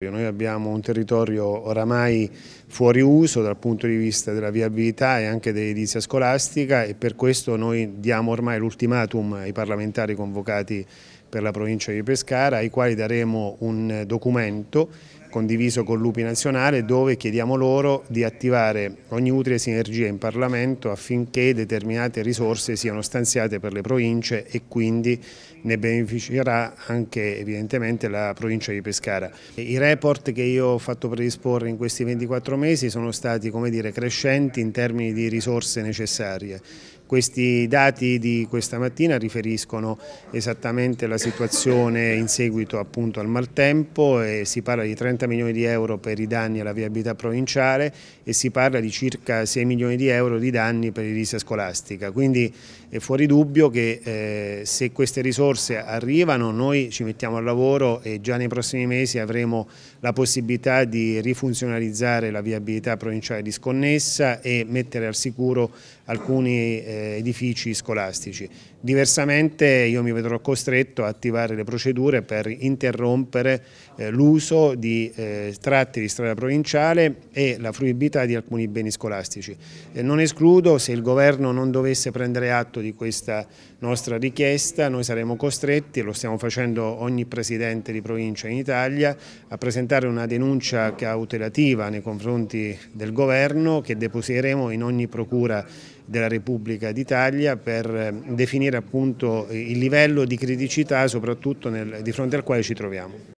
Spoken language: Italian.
Noi abbiamo un territorio oramai fuori uso dal punto di vista della viabilità e anche dell'edilizia scolastica e per questo noi diamo ormai l'ultimatum ai parlamentari convocati per la provincia di Pescara ai quali daremo un documento condiviso con l'UPI nazionale dove chiediamo loro di attivare ogni utile sinergia in Parlamento affinché determinate risorse siano stanziate per le province e quindi ne beneficerà anche evidentemente la provincia di Pescara. I report che io ho fatto predisporre in questi 24 mesi sono stati come dire, crescenti in termini di risorse necessarie questi dati di questa mattina riferiscono esattamente la situazione in seguito appunto al maltempo e si parla di 30 milioni di euro per i danni alla viabilità provinciale e si parla di circa 6 milioni di euro di danni per edilizia scolastica. Quindi è fuori dubbio che eh, se queste risorse arrivano noi ci mettiamo al lavoro e già nei prossimi mesi avremo la possibilità di rifunzionalizzare la viabilità provinciale disconnessa e mettere al sicuro alcuni eh, edifici scolastici. Diversamente io mi vedrò costretto a attivare le procedure per interrompere eh, l'uso di eh, tratti di strada provinciale e la fruibilità di alcuni beni scolastici. non escludo se il governo non dovesse prendere atto di questa nostra richiesta, noi saremo costretti, e lo stiamo facendo ogni presidente di provincia in Italia, a presentare una denuncia cautelativa nei confronti del governo che deposeremo in ogni procura della Repubblica d'Italia per eh, definire appunto il livello di criticità soprattutto nel, di fronte al quale ci troviamo.